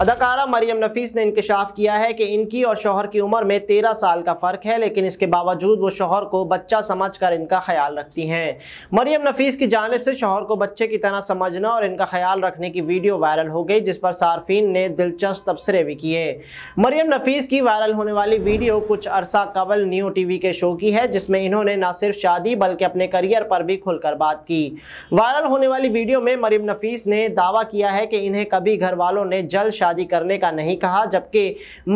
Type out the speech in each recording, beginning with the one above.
अदाकारा मरियम नफीस ने इंकशाफ किया है कि इनकी और शोहर की उम्र में तेरह साल का फ़र्क है लेकिन इसके बावजूद वो शोहर को बच्चा समझ कर इनका ख्याल रखती हैं मरियम नफीस की जानब से शोहर को बच्चे की तरह समझना और इनका ख्याल रखने की वीडियो वायरल हो गई जिस पर सार्फिन ने दिलचस्प तबसरे भी किए मरियम नफीस की वायरल होने वाली वीडियो कुछ अरसा कबल न्यू वी के शो की है जिसमें इन्होंने ना सिर्फ शादी बल्कि अपने करियर पर भी खुलकर बात की वायरल होने वाली वीडियो में मरियम नफीस ने दावा किया है कि इन्हें कभी घर वालों ने जल्द शादी करने का नहीं कहा जबकि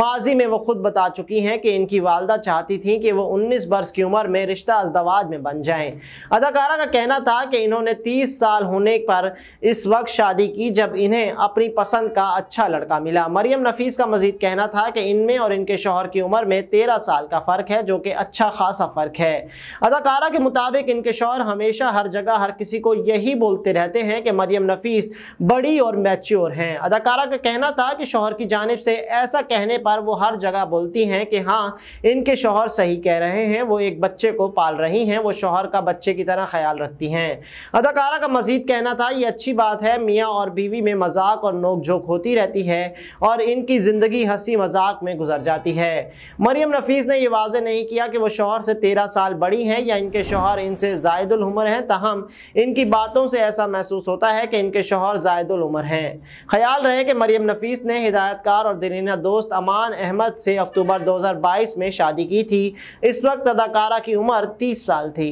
माजी में वो खुद बता चुकी हैं कि इनकी वालदा चाहती थी कि वो 19 वर्ष की उम्र में रिश्ता अजदवाज में बन जाएं अदाकारा का कहना था कि इन्होंने 30 साल होने पर इस वक्त शादी की जब इन्हें अपनी पसंद का अच्छा लड़का मिला मरियम नफीस का मजीद कहना था कि इनमें और इनके शोहर की उम्र में तेरह साल का फ़र्क है जो कि अच्छा खासा फ़र्क है अदाकारा के मुताबिक इनके शोहर हमेशा हर जगह हर किसी को यही बोलते रहते हैं कि मरियम नफीस बड़ी और मैच्योर हैं अदाकारा का कहना था कि शोहर की जानब से ऐसा कहने पर वो हर जगह बोलती हैं कि हाँ इनके शोहर सही कह रहे हैं वो एक बच्चे को पाल रही हैं वो शोहर का बच्चे की तरह ख्याल रखती हैं अदाकारा का मजीद कहना था ये अच्छी बात है मियाँ और बीवी में मजाक और नोक झोंक होती रहती है और इनकी ज़िंदगी हंसी मजाक में गुजर जाती है मरियम नफीस ने यह वाज नहीं किया कि वो शोहर से तेरह साल बड़ी हैं या इनके शोहर इनसे ज़ायदुलमर हैं तहम इनकी बातों से ऐसा महसूस होता है कि इनके शोहर ज़ायदुलमर हैं ख्याल रहे कि मरियम नफीस नफीस ने हिदायतकार और दरीना दोस्त अमान अहमद से अक्टूबर 2022 में शादी की थी इस वक्त अदाकारा की उम्र 30 साल थी